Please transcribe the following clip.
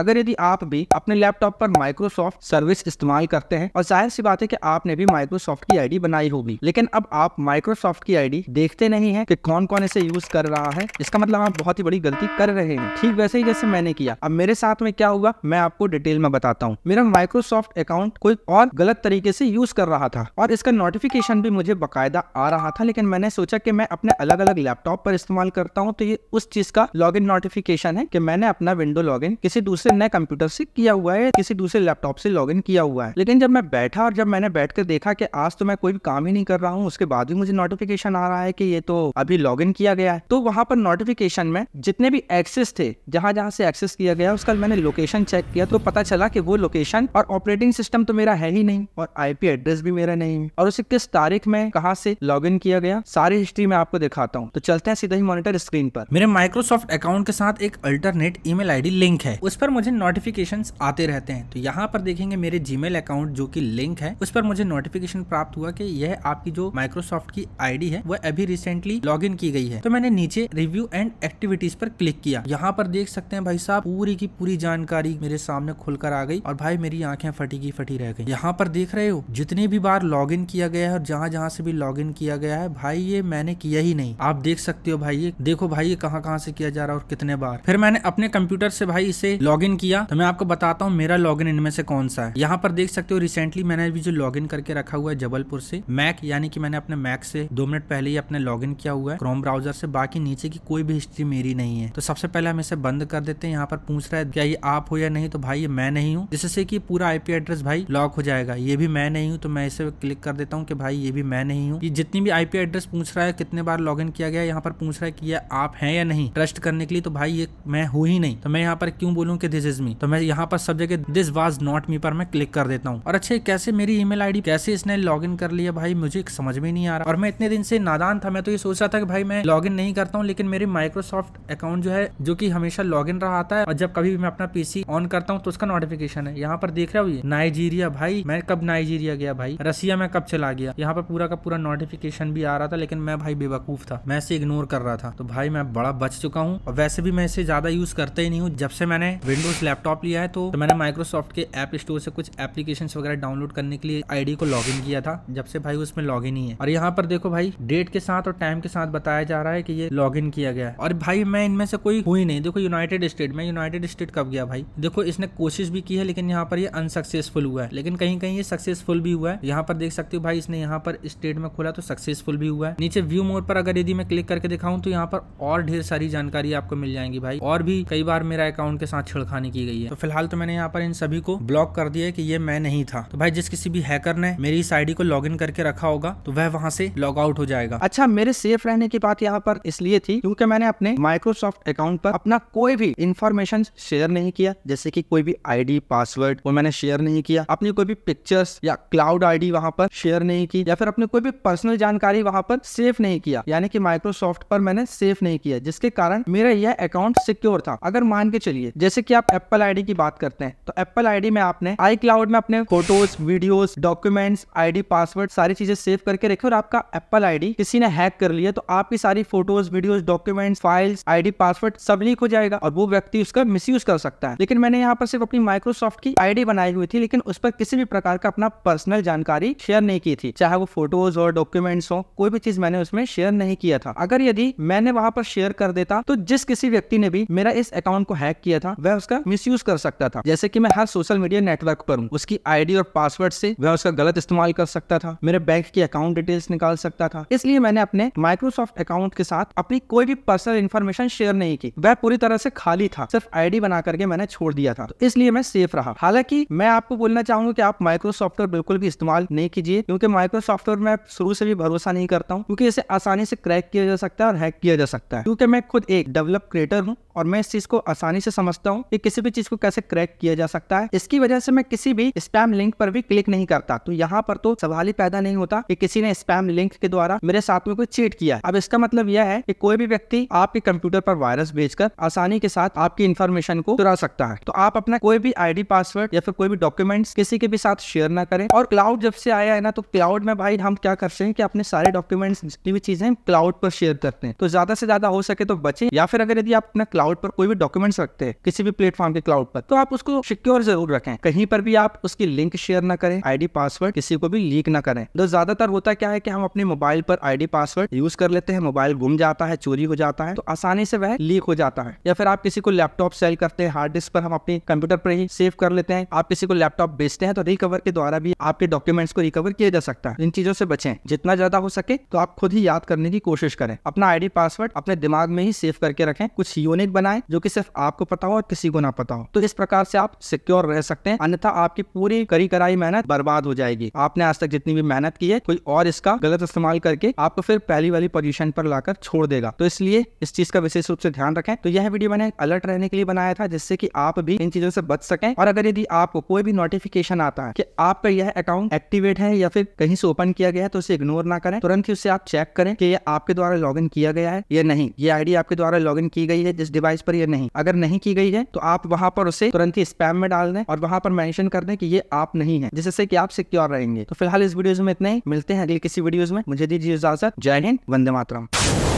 अगर यदि आप भी अपने लैपटॉप पर माइक्रोसॉफ्ट सर्विस इस्तेमाल करते हैं और जाहिर सी बात है कि आपने भी माइक्रोसॉफ्ट की आईडी बनाई होगी लेकिन अब आप माइक्रोसॉफ्ट की आईडी देखते नहीं है कि कौन कौन इसे यूज कर रहा है इसका मतलब आप बहुत ही बड़ी गलती कर रहे हैं ठीक वैसे ही जैसे मैंने किया अब मेरे साथ में क्या हुआ मैं आपको डिटेल में बताता हूँ मेरा माइक्रोसॉफ्ट अकाउंट कोई और गलत तरीके से यूज कर रहा था और इसका नोटिफिकेशन भी मुझे बाकायदा आ रहा था लेकिन मैंने सोचा की मैं अपने अलग अलग लैपटॉप पर इस्तेमाल करता हूँ तो ये उस चीज का लॉग नोटिफिकेशन है की मैंने अपना विंडो लॉग किसी दूसरे दूसरे नए कंप्यूटर से किया हुआ है किसी दूसरे लैपटॉप से लॉग किया हुआ है लेकिन जब मैं बैठा और जब मैंने बैठ कर देखा की आज तो मैं कोई भी काम ही नहीं कर रहा हूँ उसके बाद भी मुझे नोटिफिकेशन आ रहा है की ये तो अभी लॉग किया गया है तो वहां पर नोटिफिकेशन में जितने भी एक्सेस थे जहां जहां से एक्सेस किया गया उसका मैंने लोकेशन चेक किया तो पता चला कि वो लोकेशन और ऑपरेटिंग सिस्टम तो मेरा है ही नहीं और आईपी एड्रेस भी मेरा नहीं है और उसे किस तारीख में कहा से लॉग किया गया सारी हिस्ट्री मैं आपको दिखाता हूँ तो चलते हैं सीधा ही मॉनिटर स्क्रीन पर मेरे माइक्रोसॉफ्ट अकाउंट के साथ एक अल्टरनेट ईमेल आईडी लिंक है उस पर मुझे नोटिफिकेशंस आते रहते हैं तो यहाँ पर देखेंगे मेरे जीमेल अकाउंट जो कि लिंक है उस पर मुझे नोटिफिकेशन प्राप्त हुआ कि यह आपकी जो माइक्रोसॉफ्ट की आईडी है वह अभी रिसेंटली लॉग की गई है तो मैंने नीचे रिव्यू एंड एक्टिविटीज पर क्लिक किया यहाँ पर देख सकते हैं भाई साहब पूरी की पूरी जानकारी मेरे सामने खुलकर आ गई और भाई मेरी आंखें फटी की फटी रह गई यहाँ पर देख रहे हो जितनी भी बार लॉग किया गया है और जहाँ जहाँ से भी लॉग किया गया है भाई ये मैंने किया ही नहीं आप देख सकते हो भाई ये देखो भाई ये कहाँ कहाँ से किया जा रहा है और कितने बार फिर मैंने अपने कंप्यूटर से भाई इसे लॉग लॉगिन किया तो मैं आपको बताता हूँ मेरा लॉगिन इनमें से कौन सा है यहाँ पर देख सकते हो रिसेंटली मैंने अभी जो लॉगिन करके रखा हुआ है जबलपुर से मैक यानी कि मैंने अपने मैक से दो मिनट पहले ही अपने लॉगिन किया हुआ है क्रोम ब्राउजर से बाकी नीचे की कोई भी हिस्ट्री मेरी नहीं है तो सबसे पहले हम इसे बंद कर देते हैं यहाँ पर पूछ रहा है क्या ये आप हो या नहीं तो भाई ये मैं नहीं हूँ जिससे की पूरा आईपी एड्रेस भाई लॉक हो जाएगा ये भी मैं नहीं हूँ तो मैं इसे क्लिक कर देता हूँ कि भाई ये भी मैं नहीं हूँ ये जितनी भी आईपी एड्रेस पूछ रहा है कितने बार लॉग किया गया यहाँ पर पूछ रहा है कि ये आप है या नहीं ट्रस्ट करने के लिए तो भाई ये मैं हूँ ही नहीं तो मैं यहाँ पर क्यों बोलूँ दिस इज मी तो मैं यहाँ पर सब जगह दिस वॉज नॉट मी पर मैं क्लिक कर देता हूँ और अच्छे कैसे मेरी ईमेल आईडी कैसे इसने लॉग कर लिया भाई मुझे समझ में नहीं आ रहा और मैं इतने दिन से नादान था मैं तो ये सोच रहा था कि भाई मैं लॉग इन नहीं करता हूँ लेकिन मेरी माइक्रोसॉफ्ट अकाउंट जो है जो की हमेशा लॉग इन रहा है और जब कभी भी मैं अपना पीसी ऑन करता हूँ तो उसका नोटिफिकेशन है यहाँ पर देख रहा हूँ नाइजीरिया भाई मैं कब नाइजीरिया गया भाई रसिया में कब चला गया यहाँ पर पूरा का पूरा नोटिफिकेशन भी आ रहा था लेकिन मैं भाई बेवकूफ था मैं इसे इग्नोर कर रहा था तो भाई मैं बड़ा बच चुका हूँ और वैसे भी मैं इसे ज्यादा यूज करता ही नहीं हूँ जब से मैंने विंडोज लैपटॉप लिया है तो, तो मैंने माइक्रोसॉफ्ट के ऐप स्टोर से कुछ एप्लीकेशन वगैरह डाउनलोड करने के लिए आईडी को लॉग किया था जब से भाई उसमें लॉग ही है और यहाँ पर देखो भाई डेट के साथ और टाइम के साथ बताया जा रहा है कि ये लॉग किया गया है और भाई मैं इनमें से कोई हुई नहीं देखो यूनाइटेड स्टेट में यूनाइटेड स्टेट कब गया भाई देखो इसने कोशिश भी की है लेकिन यहाँ पर ये अनसक्सेसफुल हुआ है लेकिन कहीं कहीं ये सक्सेसफुल भी हुआ है यहाँ पर देख सकते हो भाई इसने यहाँ पर स्टेट में खोला तो सक्सेसफुल भी हुआ है नीचे व्यू मोड पर अगर यदि मैं क्लिक करके दिखाऊं तो यहाँ पर और ढेर सारी जानकारी आपको मिल जाएंगी भाई और भी कई बार मेरा अकाउंट के साथ खलखानी की गई है तो फिलहाल तो मैंने यहाँ पर इन सभी को ब्लॉक कर दिया है कि ये मैं नहीं था तो भाई जिस किसी भी हैकर ने मेरी इस आईडी को लॉग करके रखा होगा तो वह वहाँ से लॉग आउट हो जाएगा अच्छा मेरे सेफ रहने की बात यहाँ पर इसलिए थी क्योंकि मैंने अपने माइक्रोसॉफ्ट अकाउंट पर अपना कोई भी इन्फॉर्मेशन शेयर नहीं किया जैसे की कोई भी आई पासवर्ड वो मैंने शेयर नहीं किया अपनी कोई भी पिक्चर्स या क्लाउड आई वहाँ पर शेयर नहीं की या फिर अपनी कोई भी पर्सनल जानकारी वहाँ पर सेफ नहीं किया यानी कि माइक्रोसॉफ्ट पर मैंने सेफ नहीं किया जिसके कारण मेरा यह अकाउंट सिक्योर था अगर मान के चलिए जैसे कि कि आप एप्पल आईडी की बात करते हैं तो एप्पल आईडी में आपने आई क्लाउड में अपने photos videos documents ID password सारी चीजें सेव करके रखी और आपका एप्पल आईडी किसी ने हैक कर लिया तो आपकी सारी photos videos documents files ID password सब लीक हो जाएगा और वो व्यक्ति उसका मिस कर सकता है लेकिन मैंने यहाँ पर सिर्फ अपनी माइक्रोसॉफ्ट की आईडी बनाई हुई थी लेकिन उस पर किसी भी प्रकार का अपना पर्सनल जानकारी शेयर नहीं की थी चाहे वो फोटोज और डॉक्यूमेंट्स हो कोई भी चीज मैंने उसमें शेयर नहीं किया था अगर यदि मैंने वहां पर शेयर कर देता तो जिस किसी व्यक्ति ने भी मेरा इस अकाउंट को हैक किया था वह उसका मिस कर सकता था जैसे की मैं हर सोशल मीडिया नेटवर्क पर हूँ उसकी आईडी और पासवर्ड से वह उसका गलत इस्तेमाल कर सकता था मेरे बैंक की अकाउंट डिटेल्स निकाल सकता था इसलिए मैंने अपने माइक्रोसॉफ्ट अकाउंट के साथ अपनी कोई भी पर्सनल इन्फॉर्मेशन शेयर नहीं की वह पूरी तरह से खाली था सिर्फ आईडी बना करके मैंने छोड़ दिया था तो इसलिए मैं सेफ रहा हालांकि मैं आपको बोलना चाहूंगा कि आप माइक्रोसॉफ्टवेयर बिल्कुल भी इस्तेमाल नहीं कीजिए क्योंकि माइक्रोसॉफ्टवेयर मैं शुरू से भी भरोसा नहीं करता हूँ क्योंकि इसे आसानी से क्रैक किया जा सकता है और हैक किया जा सकता है क्योंकि मैं खुद एक डेवलप क्रिएटर हूँ और मैं इस चीज को आसानी से समझता हूँ कि किसी भी चीज को कैसे क्रैक किया जा सकता है इसकी वजह से मैं किसी भी स्पैम लिंक पर भी क्लिक नहीं करता तो यहाँ पर तो सवाल ही पैदा नहीं होता कि किसी ने स्पैम लिंक के द्वारा मेरे साथ में कोई चीट किया है अब इसका मतलब यह है कि कोई भी व्यक्ति आपके कंप्यूटर पर वायरस भेजकर आसानी के साथ आपकी इन्फॉर्मेशन को चुरा सकता है तो आप अपना कोई भी आई पासवर्ड या फिर कोई भी डॉक्यूमेंट्स किसी के भी साथ शेयर न करें और क्लाउड जब से आया है ना तो क्लाउड में भाई हम क्या करते हैं कि अपने सारे डॉक्यूमेंट्स जितनी भी चीजें क्लाउड पर शेयर करते हैं तो ज्यादा से ज्यादा हो सके तो बचे या फिर अगर यदि आप अपना क्लाउड पर कोई भी डॉक्यूमेंट्स रखते हैं किसी भी प्लेटफॉर्म के क्लाउड पर तो आप उसको सिक्योर जरूर रखें कहीं पर भी आप उसकी लिंक शेयर ना करें आईडी पासवर्ड किसी को भी लीक ना करें तो ज्यादातर होता क्या है कि हम अपने मोबाइल पर आईडी पासवर्ड यूज कर लेते हैं मोबाइल गुम जाता है चोरी हो जाता है तो आसानी से वह लीक हो जाता है या फिर आप किसी को लैपटॉप सेल करते हैं हार्ड डिस्क पर हम अपने कंप्यूटर पर ही सेव कर लेते हैं आप किसी को लैपटॉप बेचते हैं तो रिकवर के द्वारा भी आपके डॉक्यूमेंट्स को रिकवर किया जा सकता है इन चीजों से बचें जितना ज्यादा हो सके तो आप खुद ही याद करने की कोशिश करें अपना आईडी पासवर्ड अपने दिमाग में ही सेव करके रखें कुछ यूनिक बनाए जो की सिर्फ आपको पता हो और किसी को ना पता हो तो इस प्रकार से आप सिक्योर रह सकते हैं अन्यथा आपकी पूरी करी कराई मेहनत बर्बाद हो जाएगी आपने आज तक जितनी भी मेहनत की है कोई और इसका गलत इस्तेमाल करके आपको फिर पहली वाली पोजीशन पर लाकर छोड़ देगा तो इसलिए इस चीज का विशेष रूप से ध्यान रखें तो यह वीडियो मैंने अलर्ट रहने के लिए बनाया था जिससे कि आप भी इन चीजों से बच सकें और अगर यदि आपको कोई भी नोटिफिकेशन आता है कि आपका यह अकाउंट एक्टिवेट है या फिर कहीं से ओपन किया गया है तो उसे इग्नोर ना करें तुरंत ही उसे आप चेक करें कि यह आपके द्वारा लॉग किया गया है या नहीं ये आईडी आपके द्वारा लॉग की गई है जिस डिवाइस पर या नहीं अगर नहीं की गई है तो आप वहां पर उसे तुरंत ही स्पैम में डाल दें और वहां पर मेंशन कर दें कि ये आप नहीं है जिससे कि आप सिक्योर रहेंगे तो फिलहाल इस वीडियो में इतना ही मिलते हैं अगले किसी वीडियोज में मुझे दीजिए इजाजत जय हिंद वंदे मातरम